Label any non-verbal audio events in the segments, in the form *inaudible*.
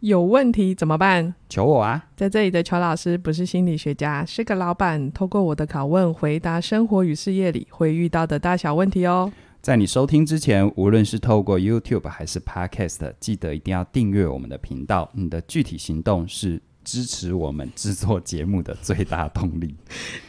有问题怎么办？求我啊！在这里的乔老师不是心理学家，是个老板。透过我的拷问，回答生活与事业里会遇到的大小问题哦。在你收听之前，无论是透过 YouTube 还是 Podcast，记得一定要订阅我们的频道。你的具体行动是。支持我们制作节目的最大动力。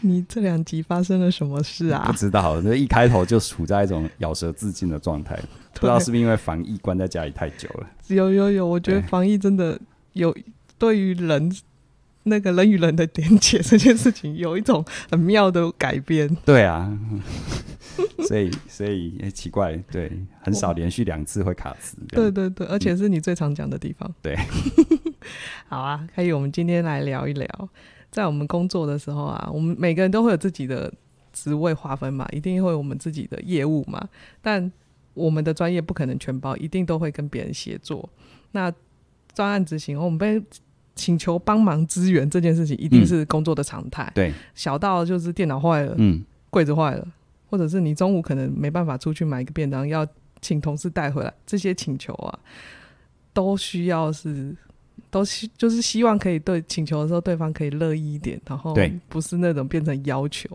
你这两集发生了什么事啊？不知道，就一开头就处在一种咬舌自尽的状态，不知道是不是因为防疫关在家里太久了。有有有，我觉得防疫真的有对于人那个人与人的连接这件事情有一种很妙的改变。对啊，*laughs* 所以所以也奇怪，对，很少连续两次会卡词。对对对，而且是你最常讲的地方。对。*laughs* *laughs* *laughs* 好啊，可以。我们今天来聊一聊，在我们工作的时候啊，我们每个人都会有自己的职位划分嘛，一定会有我们自己的业务嘛。但我们的专业不可能全包，一定都会跟别人协作。那专案执行，我们被请求帮忙支援这件事情，一定是工作的常态。对，小到就是电脑坏了，嗯，柜子坏了，或者是你中午可能没办法出去买一个便当，要请同事带回来，这些请求啊，都需要是。都是就是希望可以对请求的时候，对方可以乐意一点，然后不是那种变成要求。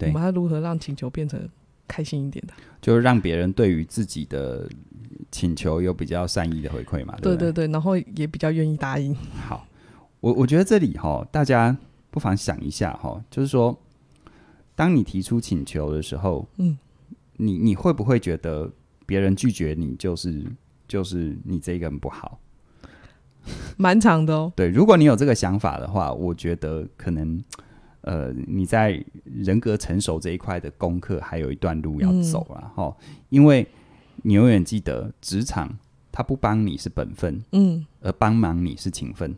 我们要如何让请求变成开心一点的？就是让别人对于自己的请求有比较善意的回馈嘛？对对对，然后也比较愿意答应。好，我我觉得这里哈，大家不妨想一下哈，就是说，当你提出请求的时候，嗯，你你会不会觉得别人拒绝你就是就是你这个人不好？*laughs* 蛮长的哦。对，如果你有这个想法的话，我觉得可能，呃，你在人格成熟这一块的功课还有一段路要走了哈，因为你永远记得，职场他不帮你是本分，嗯，而帮忙你是情分，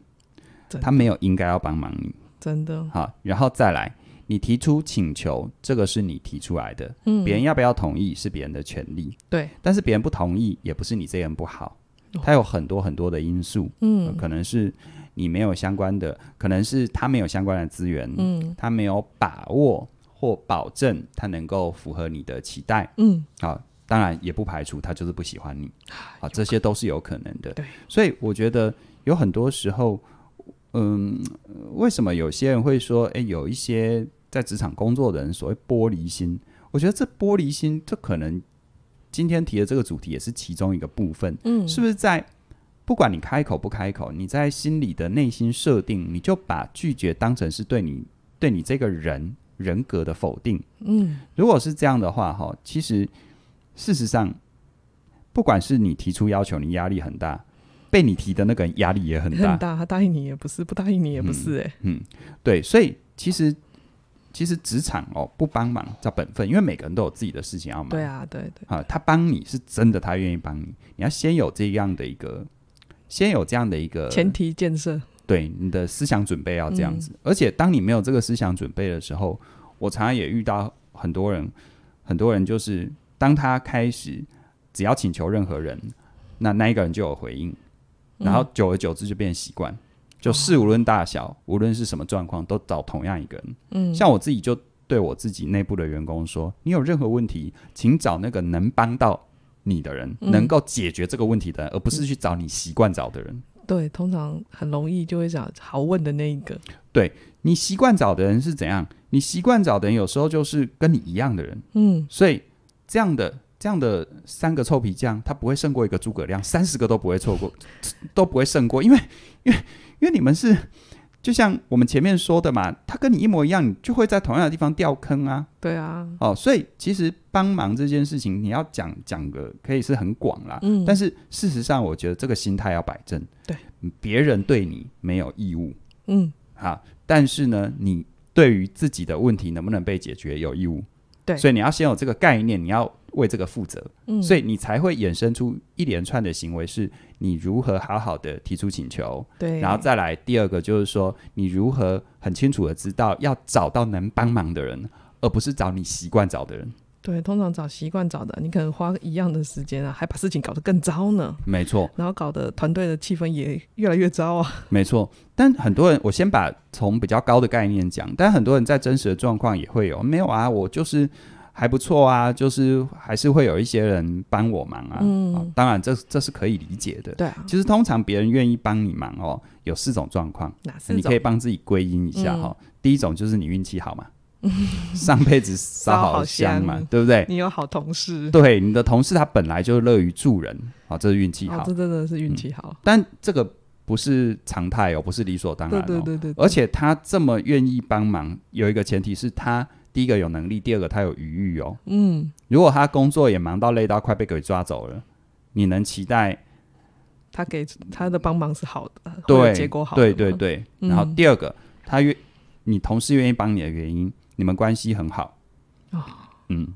他没有应该要帮忙你。真的。好，然后再来，你提出请求，这个是你提出来的，嗯，别人要不要同意是别人的权利，对，但是别人不同意，也不是你这人不好。他有很多很多的因素，嗯，可能是你没有相关的，可能是他没有相关的资源，嗯，他没有把握或保证他能够符合你的期待，嗯，好，当然也不排除他就是不喜欢你，啊，这些都是有可能的，对，所以我觉得有很多时候，嗯，为什么有些人会说，诶，有一些在职场工作的人所谓玻璃心，我觉得这玻璃心这可能。今天提的这个主题也是其中一个部分，嗯，是不是在不管你开口不开口，你在心里的内心设定，你就把拒绝当成是对你对你这个人人格的否定，嗯，如果是这样的话，哈，其实事实上，不管是你提出要求，你压力很大，被你提的那个人压力也很大，很大，他答应你也不是，不答应你也不是，哎，嗯，对，所以其实。其实职场哦，不帮忙叫本分，因为每个人都有自己的事情要忙。对啊，对对啊，他帮你是真的，他愿意帮你。你要先有这样的一个，先有这样的一个前提建设。对，你的思想准备要这样子。而且，当你没有这个思想准备的时候，我常常也遇到很多人，很多人就是当他开始只要请求任何人，那那一个人就有回应，然后久而久之就变习惯。就事无论大小，无论是什么状况，都找同样一个人。嗯，像我自己就对我自己内部的员工说：“你有任何问题，请找那个能帮到你的人，能够解决这个问题的人，而不是去找你习惯找的人。”对，通常很容易就会找好问的那一个。对，你习惯找的人是怎样？你习惯找的人有时候就是跟你一样的人。嗯，所以这样的这样的三个臭皮匠，他不会胜过一个诸葛亮，三十个都不会错过，都不会胜过，因为因为。因为你们是，就像我们前面说的嘛，他跟你一模一样，你就会在同样的地方掉坑啊。对啊，哦，所以其实帮忙这件事情，你要讲讲个，可以是很广啦。嗯，但是事实上，我觉得这个心态要摆正。对，别人对你没有义务。嗯，好，但是呢，你对于自己的问题能不能被解决有义务。对，所以你要先有这个概念，你要。为这个负责，嗯，所以你才会衍生出一连串的行为，是你如何好好的提出请求，对，然后再来第二个就是说，你如何很清楚的知道要找到能帮忙的人，而不是找你习惯找的人。对，通常找习惯找的，你可能花一样的时间啊，还把事情搞得更糟呢。没错，然后搞得团队的气氛也越来越糟啊。没错，但很多人，我先把从比较高的概念讲，但很多人在真实的状况也会有，没有啊，我就是。还不错啊，就是还是会有一些人帮我忙啊。嗯，当然这这是可以理解的。对，其实通常别人愿意帮你忙哦，有四种状况，你可以帮自己归因一下哈。第一种就是你运气好嘛，*laughs* 上辈子烧好香嘛，对不对？你有好同事，对你的同事他本来就乐于助人啊，这是运气好，这真的是运气好。但这个不是常态哦，不是理所当然哦，对对对。而且他这么愿意帮忙，有一个前提是他。第一个有能力，第二个他有余欲哦。嗯，如果他工作也忙到累到快被鬼抓走了，你能期待他给他的帮忙是好的，对结果好？对对对。然后第二个，他愿你同事愿意帮你的原因，你们关系很好啊，嗯，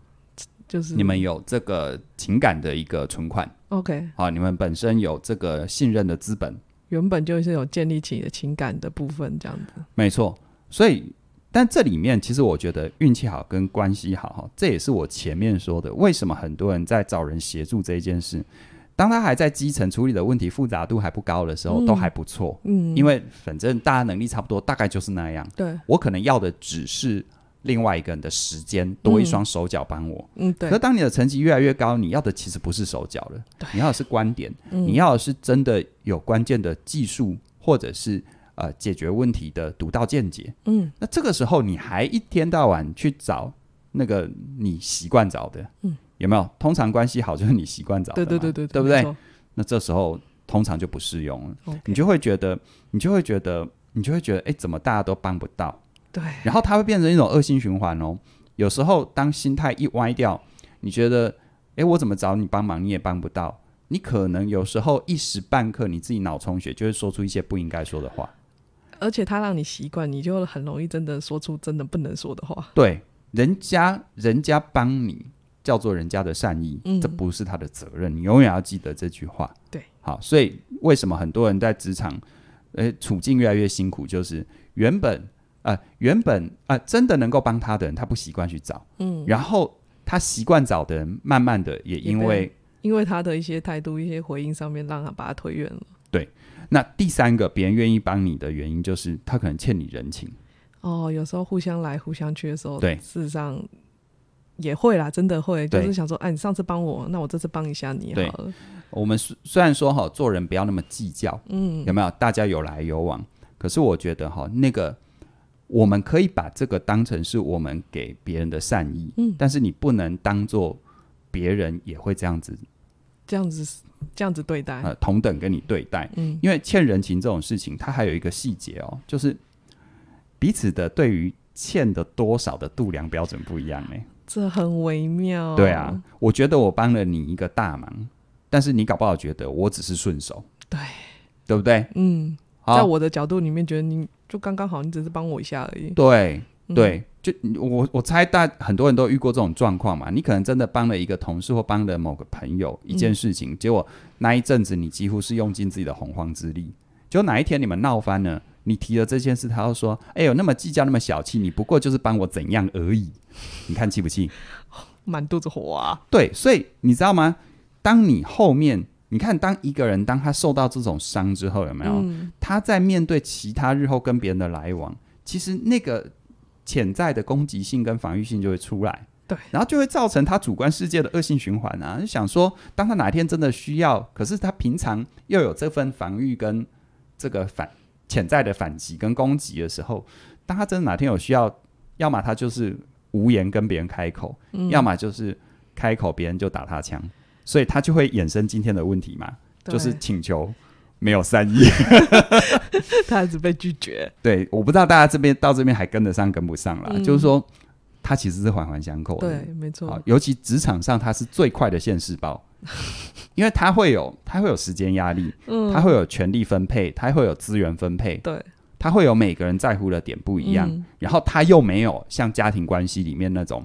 就是你们有这个情感的一个存款。OK，好，你们本身有这个信任的资本，原本就是有建立起的情感的部分，这样子。没错，所以。但这里面其实我觉得运气好跟关系好哈，这也是我前面说的，为什么很多人在找人协助这一件事，当他还在基层处理的问题复杂度还不高的时候，都还不错，嗯，因为反正大家能力差不多，大概就是那样。对，我可能要的只是另外一个人的时间，多一双手脚帮我。嗯，对。可当你的成绩越来越高，你要的其实不是手脚了，你要的是观点，你要的是真的有关键的技术或者是。呃，解决问题的独到见解。嗯，那这个时候你还一天到晚去找那个你习惯找的，嗯，有没有？通常关系好就是你习惯找，对对对对，对不对？那这时候通常就不适用了，你就会觉得，你就会觉得，你就会觉得，哎，怎么大家都帮不到？对。然后它会变成一种恶性循环哦。有时候当心态一歪掉，你觉得，哎，我怎么找你帮忙你也帮不到？你可能有时候一时半刻你自己脑充血，就会说出一些不应该说的话。而且他让你习惯，你就很容易真的说出真的不能说的话。对，人家人家帮你叫做人家的善意，这不是他的责任。你永远要记得这句话。对，好，所以为什么很多人在职场，呃，处境越来越辛苦，就是原本啊，原本啊，真的能够帮他的人，他不习惯去找。嗯。然后他习惯找的人，慢慢的也因为因为他的一些态度、一些回应上面，让他把他推远了。对，那第三个别人愿意帮你的原因就是他可能欠你人情。哦，有时候互相来互相去的时候，对，事实上也会啦，真的会，就是想说，哎，你上次帮我，那我这次帮一下你。好了。我们虽然说哈，做人不要那么计较，嗯，有没有？大家有来有往，可是我觉得哈，那个我们可以把这个当成是我们给别人的善意，嗯，但是你不能当做别人也会这样子。这样子这样子对待，呃，同等跟你对待，嗯，因为欠人情这种事情，它还有一个细节哦，就是彼此的对于欠的多少的度量标准不一样哎，这很微妙。对啊，我觉得我帮了你一个大忙，但是你搞不好觉得我只是顺手，对对不对？嗯，在我的角度里面，觉得你就刚刚好，你只是帮我一下而已，对。对，就我我猜大很多人都遇过这种状况嘛。你可能真的帮了一个同事或帮了某个朋友一件事情，结果那一阵子你几乎是用尽自己的洪荒之力。就哪一天你们闹翻了，你提了这件事，他要说：“哎呦，那么计较，那么小气，你不过就是帮我怎样而已。”你看气不气？满肚子火啊！对，所以你知道吗？当你后面，你看，当一个人当他受到这种伤之后，有没有？他在面对其他日后跟别人的来往，其实那个。潜在的攻击性跟防御性就会出来，对，然后就会造成他主观世界的恶性循环啊！就想说，当他哪天真的需要，可是他平常又有这份防御跟这个反潜在的反击跟攻击的时候，当他真的哪天有需要，要么他就是无言跟别人开口，要么就是开口别人就打他枪，所以他就会衍生今天的问题嘛，就是请求。没有善意，*laughs* 他还是被拒绝。对，我不知道大家这边到这边还跟得上，跟不上了。就是说，他其实是环环相扣的。对，没错。尤其职场上，他是最快的现世报，*laughs* 因为他会有他会有时间压力，嗯，他会有权力分配，他会有资源分配，对他会有每个人在乎的点不一样。然后他又没有像家庭关系里面那种，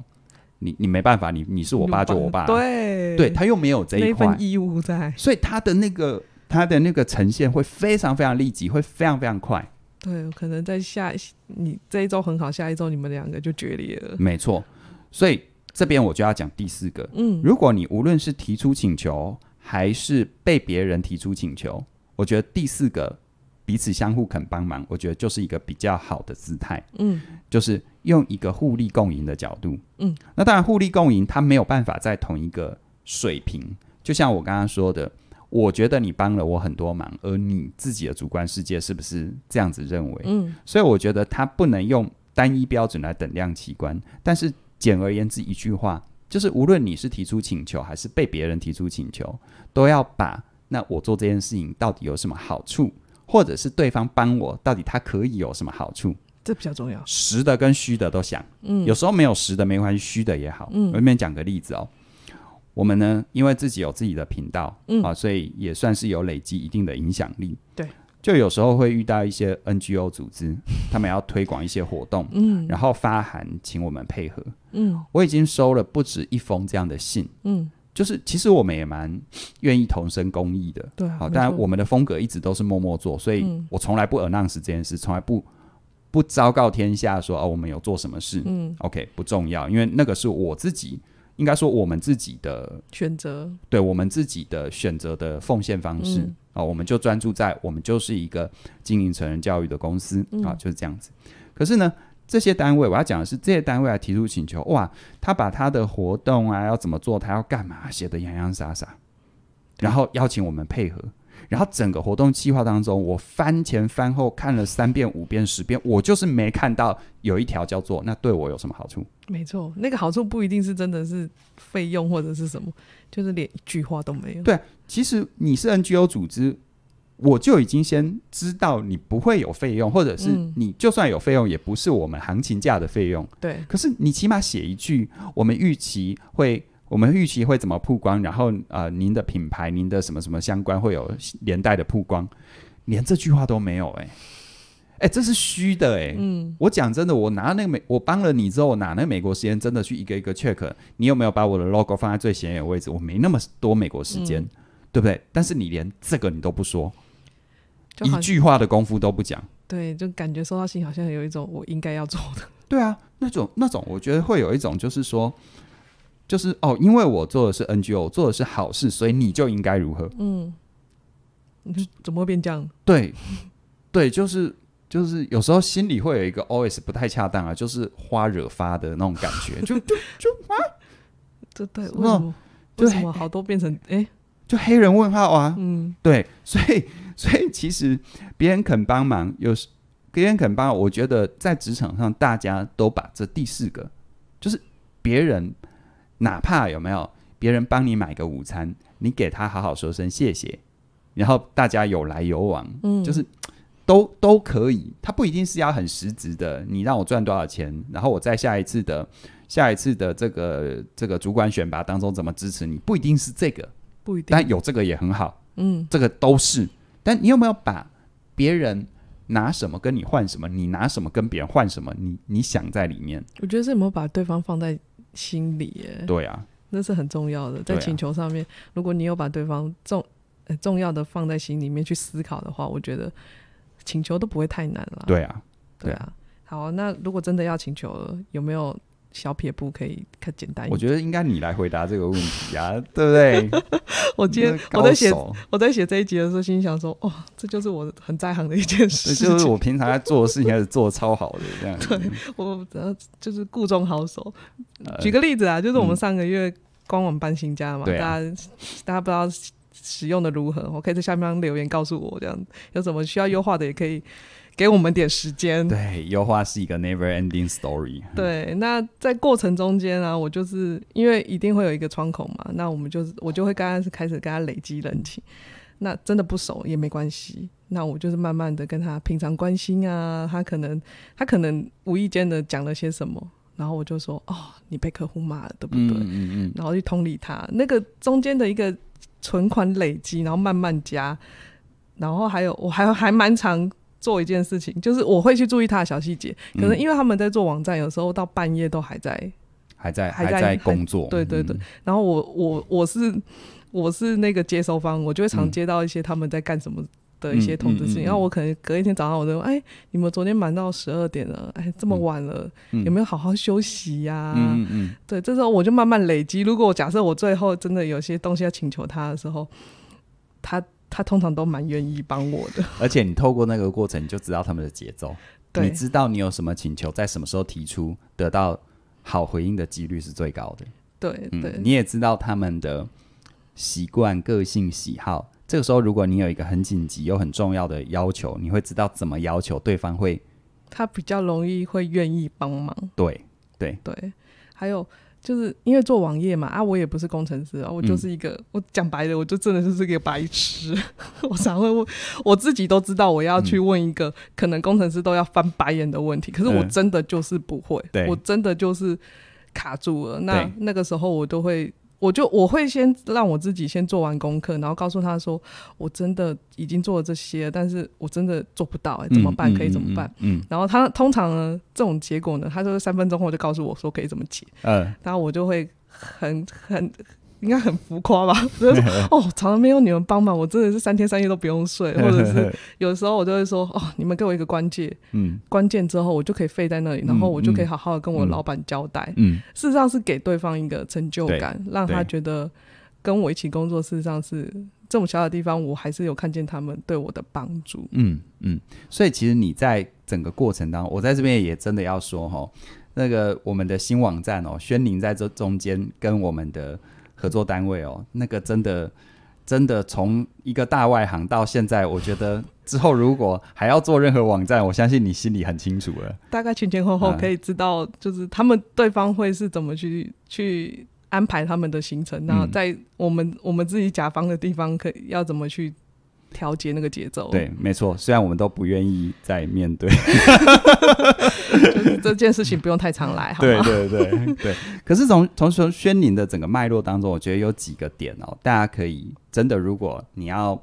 你你没办法，你你是我爸就我爸，对对，他又没有这一块义务在，所以他的那个。他的那个呈现会非常非常立即，会非常非常快。对，可能在下你这一周很好，下一周你们两个就决裂了。没错，所以这边我就要讲第四个。嗯，如果你无论是提出请求，还是被别人提出请求，我觉得第四个彼此相互肯帮忙，我觉得就是一个比较好的姿态。嗯，就是用一个互利共赢的角度。嗯，那当然互利共赢，他没有办法在同一个水平。就像我刚刚说的。我觉得你帮了我很多忙，而你自己的主观世界是不是这样子认为？嗯，所以我觉得他不能用单一标准来等量齐观。但是简而言之一句话，就是无论你是提出请求还是被别人提出请求，都要把那我做这件事情到底有什么好处，或者是对方帮我到底他可以有什么好处，这比较重要。实的跟虚的都想，嗯，有时候没有实的，没关系，虚的也好。嗯，我这边讲个例子哦。我们呢，因为自己有自己的频道啊，所以也算是有累积一定的影响力。对，就有时候会遇到一些 NGO 组织，*laughs* 他们要推广一些活动，嗯，然后发函请我们配合。嗯，我已经收了不止一封这样的信。嗯，就是其实我们也蛮愿意投身公益的。对，好，当然我们的风格一直都是默默做，所以我从来不 announce 这件事，从来不不昭告天下说哦，我们有做什么事。嗯，OK，不重要，因为那个是我自己。应该说，我们自己的选择，对我们自己的选择的奉献方式啊，我们就专注在，我们就是一个经营成人教育的公司啊，就是这样子。可是呢，这些单位，我要讲的是这些单位来提出请求，哇，他把他的活动啊，要怎么做，他要干嘛，写的洋洋洒洒，然后邀请我们配合。然后整个活动计划当中，我翻前翻后看了三遍、五遍、十遍，我就是没看到有一条叫做“那对我有什么好处”？没错，那个好处不一定是真的是费用或者是什么，就是连一句话都没有。对，其实你是 NGO 组织，我就已经先知道你不会有费用，或者是你就算有费用，也不是我们行情价的费用。对，可是你起码写一句，我们预期会。我们预期会怎么曝光？然后呃，您的品牌、您的什么什么相关会有连带的曝光，连这句话都没有哎，哎，这是虚的哎。嗯，我讲真的，我拿那个美，我帮了你之后，我拿那个美国时间真的去一个一个 check，你有没有把我的 logo 放在最显眼的位置？我没那么多美国时间，对不对？但是你连这个你都不说，一句话的功夫都不讲，对，就感觉收到信好像有一种我应该要做的。对啊，那种那种，我觉得会有一种就是说。就是哦，因为我做的是 NGO，做的是好事，所以你就应该如何？嗯，你是怎么会变这样？*laughs* 对，对，就是就是有时候心里会有一个 always 不太恰当啊，就是花惹发的那种感觉，就 *laughs* 就就啊，这对为什么？为什么好多变成哎，就黑人问号啊？嗯，对，所以所以其实别人肯帮忙，有时别人肯帮，我觉得在职场上大家都把这第四个，就是别人。哪怕有没有别人帮你买个午餐，你给他好好说声谢谢，然后大家有来有往，嗯，就是都都可以。他不一定是要很实质的，你让我赚多少钱，然后我在下一次的下一次的这个这个主管选拔当中怎么支持你，不一定是这个，不一定，但有这个也很好，嗯，这个都是。但你有没有把别人拿什么跟你换什么，你拿什么跟别人换什么，你你想在里面？我觉得是有没有把对方放在。心理耶，对啊，那是很重要的。在请求上面，如果你有把对方重重要的放在心里面去思考的话，我觉得请求都不会太难了。对啊，对啊。好，那如果真的要请求，有没有？小撇步可以可简单一点。我觉得应该你来回答这个问题啊，*laughs* 对不对？*laughs* 我今天我在写我在写这一集的时候，心想说，哦，这就是我很在行的一件事。*laughs* 就是我平常在做的事情还是做超好的这样。对，我就是故中好手。举个例子啊，就是我们上个月官网搬新家嘛，大家大家不知道使用的如何，我可以在下面留言告诉我，这样有什么需要优化的也可以。给我们点时间。对，优化是一个 never ending story。对，那在过程中间啊，我就是因为一定会有一个窗口嘛，那我们就是我就会刚开始开始跟他累积人情，那真的不熟也没关系，那我就是慢慢的跟他平常关心啊，他可能他可能无意间的讲了些什么，然后我就说哦，你被客户骂了，对不对？嗯嗯嗯，然后去通理他那个中间的一个存款累积，然后慢慢加，然后还有我还还蛮长。做一件事情，就是我会去注意他的小细节。可能因为他们在做网站，有时候到半夜都还在，还在还在工作。对对对。然后我我我是我是那个接收方，我就会常接到一些他们在干什么的一些通知信。然后我可能隔一天早上，我就哎，你们昨天忙到十二点了，哎，这么晚了，有没有好好休息呀？嗯嗯。对，这时候我就慢慢累积。如果假设我最后真的有些东西要请求他的时候，他。他通常都蛮愿意帮我的，*laughs* 而且你透过那个过程，你就知道他们的节奏，你知道你有什么请求，在什么时候提出，得到好回应的几率是最高的。对，对，你也知道他们的习惯、个性、喜好。这个时候，如果你有一个很紧急又很重要的要求，你会知道怎么要求对方会，他比较容易会愿意帮忙。对，对，对，还有。就是因为做网页嘛啊，我也不是工程师啊，我就是一个我讲白的，我就真的是这个白痴。我常会问我自己都知道我要去问一个可能工程师都要翻白眼的问题，可是我真的就是不会，我真的就是卡住了。那那个时候我都会。我就我会先让我自己先做完功课，然后告诉他说，我真的已经做了这些，但是我真的做不到，哎，怎么办？可以怎么办？嗯，然后他通常呢，这种结果呢，他说三分钟后就告诉我说可以怎么解，嗯，然后我就会很很。应该很浮夸吧？*laughs* 就是说，哦，常常没有你们帮忙，我真的是三天三夜都不用睡，*laughs* 或者是有时候我就会说，哦，你们给我一个关键，嗯，关键之后我就可以废在那里，然后我就可以好好的跟我老板交代，嗯，事实上是给对方一个成就感，让他觉得跟我一起工作，事实上是这么小的地方，我还是有看见他们对我的帮助，嗯嗯，所以其实你在整个过程当中，我在这边也真的要说哈，那个我们的新网站哦，宣宁在这中间跟我们的。合作单位哦，那个真的，真的从一个大外行到现在，我觉得之后如果还要做任何网站，我相信你心里很清楚了。大概前前后后可以知道，就是他们对方会是怎么去去安排他们的行程，那在我们我们自己甲方的地方，可以要怎么去。调节那个节奏，对，没错。虽然我们都不愿意再面对 *laughs* 这件事情，不用太常来。对，对，对，对。可是从从从宣宁的整个脉络当中，我觉得有几个点哦，大家可以真的，如果你要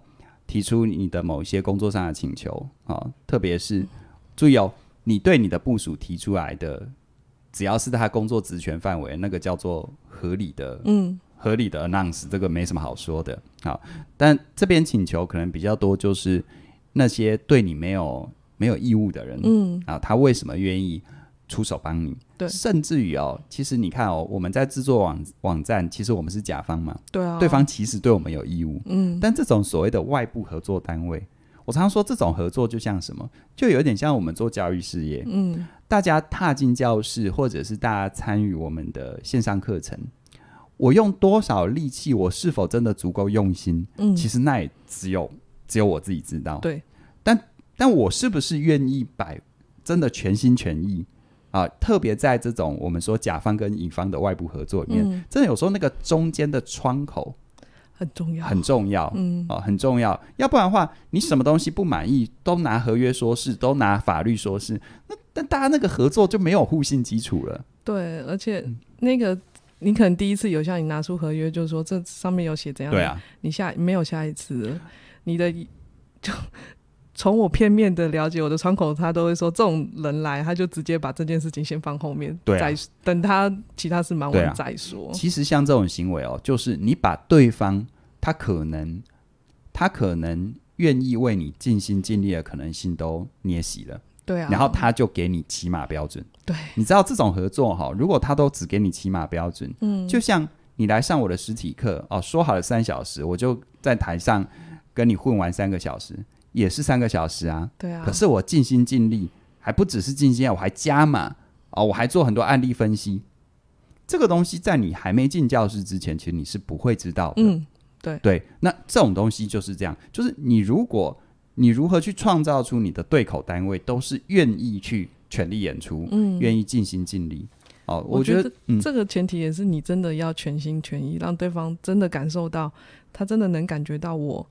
提出你的某一些工作上的请求啊，特别是注意哦，你对你的部署提出来的，只要是他工作职权范围，那个叫做合理的，嗯。合理的 announce 这个没什么好说的，好，但这边请求可能比较多，就是那些对你没有没有义务的人，嗯，啊，他为什么愿意出手帮你？对，甚至于哦，其实你看哦，我们在制作网网站，其实我们是甲方嘛，对啊，对方其实对我们有义务，嗯，但这种所谓的外部合作单位，我常说这种合作就像什么，就有点像我们做教育事业，嗯，大家踏进教室，或者是大家参与我们的线上课程。我用多少力气，我是否真的足够用心？嗯，其实那也只有只有我自己知道。对，但但我是不是愿意摆真的全心全意啊？特别在这种我们说甲方跟乙方的外部合作里面，真的有时候那个中间的窗口很重要，很重要，嗯，哦，很重要。要不然的话，你什么东西不满意，都拿合约说事，都拿法律说事，那但大家那个合作就没有互信基础了。对，而且那个。你可能第一次有效，你拿出合约，就是说这上面有写怎样？对啊，你下没有下一次，你的就从我片面的了解，我的窗口他都会说这种人来，他就直接把这件事情先放后面，再等他其他事忙完再说。其实像这种行为哦，就是你把对方他可能他可能愿意为你尽心尽力的可能性都捏死了。对，然后他就给你起码标准。对，你知道这种合作哈，如果他都只给你起码标准，嗯，就像你来上我的实体课哦，说好了三小时，我就在台上跟你混完三个小时，也是三个小时啊。对啊。可是我尽心尽力，还不只是尽心，啊，我还加码哦，我还做很多案例分析。这个东西在你还没进教室之前，其实你是不会知道的。嗯，对对，那这种东西就是这样，就是你如果。你如何去创造出你的对口单位都是愿意去全力演出，嗯，愿意尽心尽力。哦，我觉得这个前提也是你真的要全心全意，让对方真的感受到，他真的能感觉到我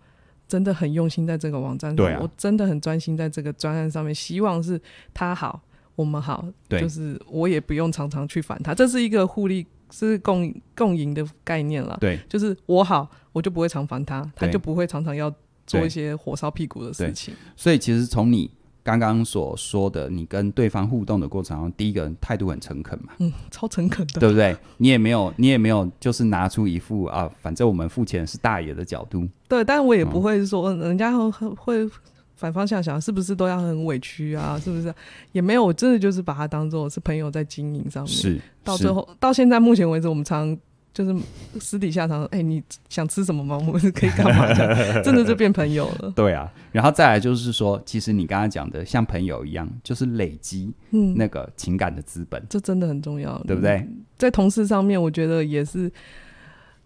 真的很用心在这个网站上，我真的很专心在这个专案上面。希望是他好，我们好，对，就是我也不用常常去烦他。这是一个互利，是共共赢的概念了。对，就是我好，我就不会常烦他，他就不会常常要。做一些火烧屁股的事情，所以其实从你刚刚所说的，你跟对方互动的过程，中，第一个人态度很诚恳嘛，嗯，超诚恳的，对不对？你也没有，你也没有，就是拿出一副啊，反正我们付钱是大爷的角度。对，但我也不会说人家会会反方向想，是不是都要很委屈啊？是不是？也没有，我真的就是把他当做是朋友在经营上面。是，到最后到现在目前为止，我们常。就是私底下常说：“哎，你想吃什么吗？我们可以干嘛的？”真的就变朋友了。对啊，然后再来就是说，其实你刚刚讲的像朋友一样，就是累积那个情感的资本，这真的很重要，对不对？在同事上面，我觉得也是，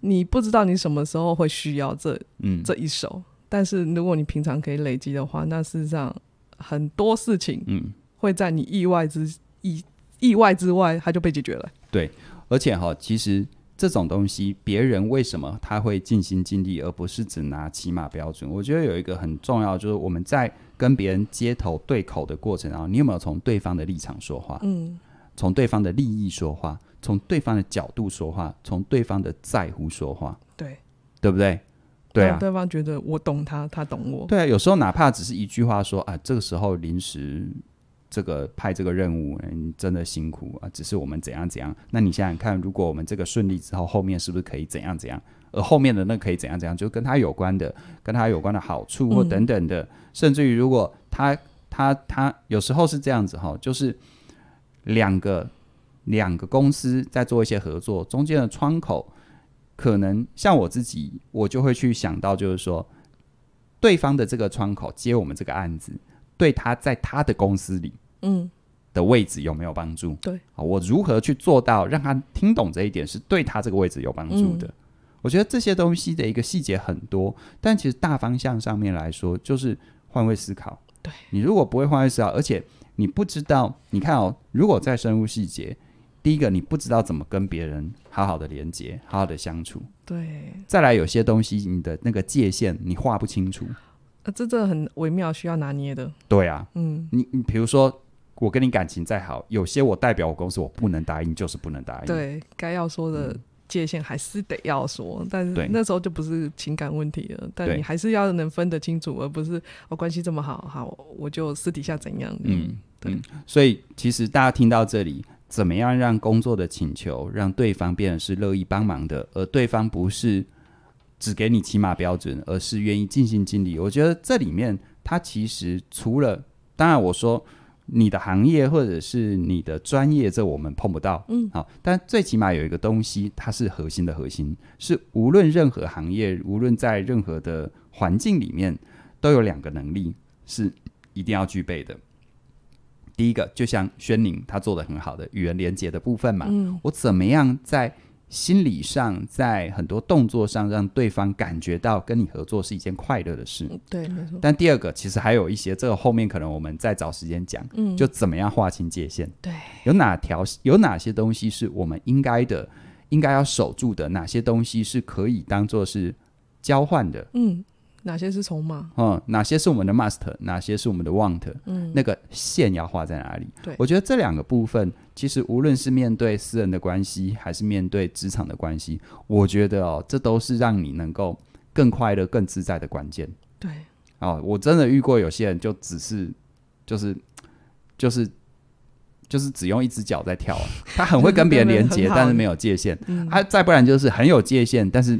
你不知道你什么时候会需要这这一手，但是如果你平常可以累积的话，那事实上很多事情，嗯，会在你意外之意意外之外，它就被解决了。对，而且哈，其实。这种东西，别人为什么他会尽心尽力，而不是只拿起码标准？我觉得有一个很重要，就是我们在跟别人接头对口的过程啊，你有没有从对方的立场说话？嗯，从对方的利益说话，从对方的角度说话，从对方的在乎说话，对对不对？对啊，对方觉得我懂他，他懂我。对啊，有时候哪怕只是一句话说啊，这个时候临时。这个派这个任务，嗯，真的辛苦啊！只是我们怎样怎样？那你想想看，如果我们这个顺利之后，后面是不是可以怎样怎样？而后面的那可以怎样怎样？就跟他有关的，跟他有关的好处或等等的，甚至于如果他他他有时候是这样子哈，就是两个两个公司在做一些合作，中间的窗口可能像我自己，我就会去想到，就是说对方的这个窗口接我们这个案子，对他在他的公司里。嗯，的位置有没有帮助？对，啊，我如何去做到让他听懂这一点是对他这个位置有帮助的？我觉得这些东西的一个细节很多，但其实大方向上面来说就是换位思考。对你如果不会换位思考，而且你不知道，你看哦，如果再深入细节，第一个你不知道怎么跟别人好好的连接，好好的相处。对，再来有些东西你的那个界限你画不清楚，呃，这这很微妙，需要拿捏的。对啊，嗯，你你比如说。我跟你感情再好，有些我代表我公司，我不能答应，就是不能答应。对，该要说的界限还是得要说，但是那时候就不是情感问题了。但你还是要能分得清楚，而不是我关系这么好，好我就私底下怎样。嗯，对。所以其实大家听到这里，怎么样让工作的请求让对方变成是乐意帮忙的，而对方不是只给你起码标准，而是愿意尽心尽力。我觉得这里面他其实除了，当然我说。你的行业或者是你的专业，这我们碰不到，嗯，好，但最起码有一个东西，它是核心的核心，是无论任何行业，无论在任何的环境里面，都有两个能力是一定要具备的。第一个，就像宣宁他做的很好的语言连接的部分嘛，嗯，我怎么样在。心理上，在很多动作上，让对方感觉到跟你合作是一件快乐的事。对，没错。但第二个，其实还有一些，这个后面可能我们再找时间讲。嗯，就怎么样划清界限？对，有哪条？有哪些东西是我们应该的？应该要守住的？哪些东西是可以当做是交换的？嗯。哪些是从嘛？嗯，哪些是我们的 must？哪些是我们的 want？嗯，那个线要画在哪里？对，我觉得这两个部分，其实无论是面对私人的关系，还是面对职场的关系，我觉得哦，这都是让你能够更快乐、更自在的关键。对。哦，我真的遇过有些人，就只是就是就是就是只用一只脚在跳，他很会跟别人连接，*laughs* 但是没有界限。啊，再不然就是很有界限，但是。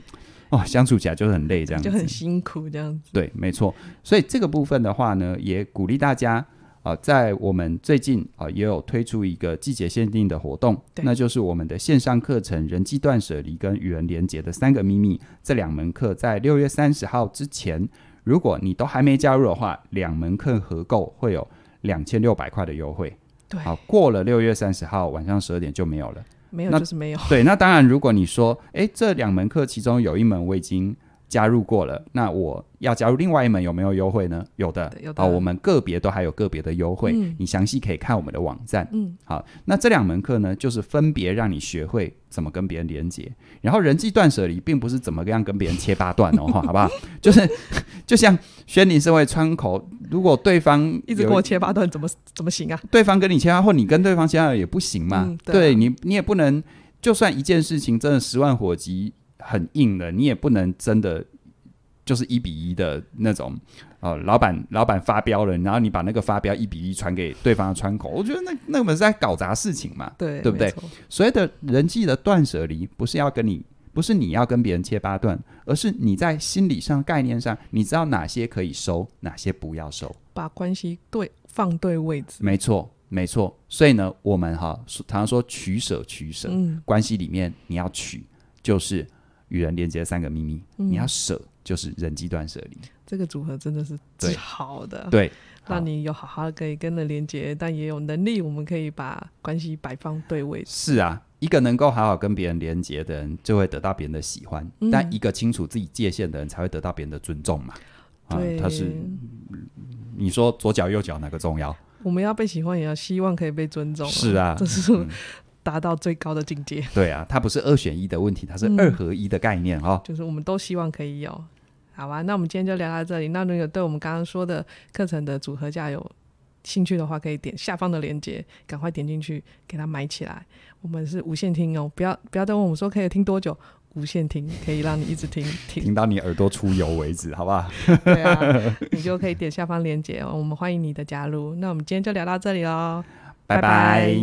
哦，相处起来就是很累，这样就很辛苦，这样子。对，没错。所以这个部分的话呢，也鼓励大家啊，在我们最近啊，也有推出一个季节限定的活动，那就是我们的线上课程《人际断舍离》跟《与人连接的三个秘密》这两门课，在六月三十号之前，如果你都还没加入的话，两门课合购会有两千六百块的优惠。对，好，过了六月三十号晚上十二点就没有了。没有就是没有。对，那当然，如果你说，哎，这两门课其中有一门我已经。加入过了，那我要加入另外一门有没有优惠呢？有的，有。我们个别都还有个别的优惠，你详细可以看我们的网站。嗯，好，那这两门课呢，就是分别让你学会怎么跟别人连接，然后人际断舍离并不是怎么样跟别人切八段哦，*laughs* 好不好？就是就像轩尼社会窗口，如果对方一直给我切八段，怎么怎么行啊？对方跟你切八或你跟对方切完也不行嘛？对你，你也不能，就算一件事情真的十万火急。很硬的，你也不能真的就是一比一的那种。哦，老板，老板发飙了，然后你把那个发飙一比一传给对方的窗口，我觉得那那我们是在搞砸事情嘛？对，对不对？所以的人际的断舍离，不是要跟你，不是你要跟别人切八段，而是你在心理上、概念上，你知道哪些可以收，哪些不要收，把关系对放对位置。没错，没错。所以呢，我们哈，常常说取舍，取舍，关系里面你要取，就是。与人连接三个秘密，你要舍，就是人机断舍离。这个组合真的是最好的，对，让你有好好可以跟人连接，但也有能力，我们可以把关系摆放对位。是啊，一个能够好好跟别人连接的人，就会得到别人的喜欢；但一个清楚自己界限的人，才会得到别人的尊重嘛。对，他是你说左脚右脚哪个重要？我们要被喜欢，也要希望可以被尊重。是啊，这是。达到最高的境界。对啊，它不是二选一的问题，它是二合一的概念哈。就是我们都希望可以有，好吧？那我们今天就聊到这里。那如果对我们刚刚说的课程的组合价有兴趣的话，可以点下方的链接，赶快点进去给它买起来。我们是无限听哦，不要不要再问我们说可以听多久，无限听可以让你一直听 *laughs* 听听到你耳朵出油为止，好不好？对啊，你就可以点下方链接哦。我们欢迎你的加入。那我们今天就聊到这里喽，拜拜。